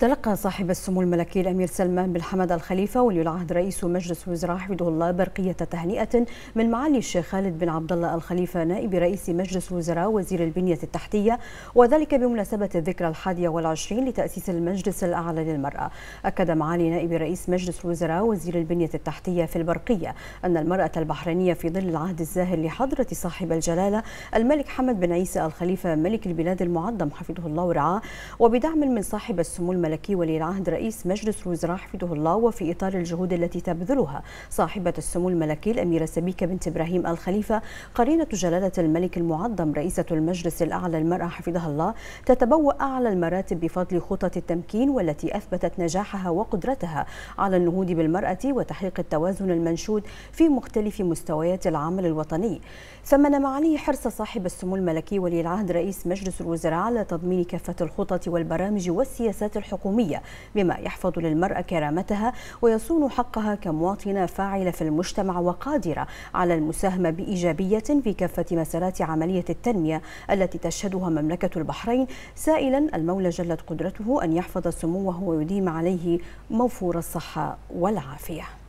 تلقى صاحب السمو الملكي الأمير سلمان بن حمد الخليفة ولي العهد رئيس مجلس الوزراء حفظه الله برقية تهنئة من معالي الشيخ خالد بن عبد الله الخليفة نائب رئيس مجلس الوزراء وزير البنية التحتية وذلك بمناسبة الذكرى الحادية والعشرين لتأسيس المجلس الأعلى للمرأة أكد معالي نائب رئيس مجلس الوزراء وزير البنية التحتية في البرقية أن المرأة البحرينية في ظل العهد الزاهر لحضرة صاحب الجلالة الملك حمد بن عيسى الخليفة ملك البلاد المعظم حفظه الله ورعاه وبدعم من صاحب السمو الملكي الملكي ولي العهد رئيس مجلس الوزراء حفظه الله وفي إطار الجهود التي تبذلها صاحبة السمو الملكي الأميرة سبيكة بنت إبراهيم الخليفة قرينة جلالة الملك المعظم رئيسة المجلس الأعلى للمرأة حفظها الله تتبوأ أعلى المراتب بفضل خطط التمكين والتي أثبتت نجاحها وقدرتها على النهوض بالمرأة وتحقيق التوازن المنشود في مختلف مستويات العمل الوطني ثمن معالي حرص صاحب السمو الملكي ولي العهد رئيس مجلس الوزراء على تضمين كافة الخطط والبرامج والسياسات الحكومية الحكومية بما يحفظ للمرأة كرامتها ويصون حقها كمواطنة فاعلة في المجتمع وقادرة على المساهمة بإيجابية في كافة مسارات عملية التنمية التي تشهدها مملكة البحرين سائلا المولى جلت قدرته أن يحفظ سموه ويديم عليه موفور الصحة والعافية